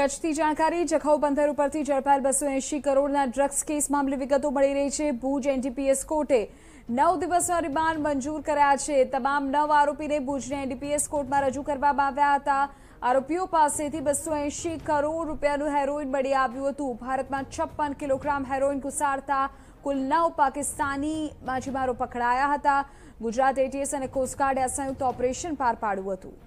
કચ્છથી જાણકારી જખૌ બંદર ઉપરથી ઝડપાયેલ બસો એંશી કરોડના ડ્રગ્સ કેસ મામલી વિગતો મળી રહી છે ભુજ એનડીપીએસ કોર્ટે નવ દિવસના રિમાન્ડ મંજૂર કર્યા છે તમામ નવ આરોપીને ભુજને એનડીપીએસ કોર્ટમાં રજૂ કરવામાં આવ્યા હતા આરોપીઓ પાસેથી બસો એંશી કરોડ રૂપિયાનું હેરોઇન મળી આવ્યું હતું ભારતમાં છપ્પન કિલોગ્રામ હેરોઇન ઘુસાડતા કુલ નવ પાકિસ્તાની માછીમારો પકડાયા હતા ગુજરાત એટીએસ અને કોસ્ટગાર્ડે આ સંયુક્ત ઓપરેશન પાર પાડ્યું હતું